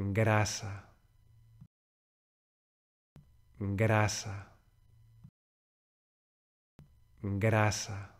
grasa, grasa, grasa.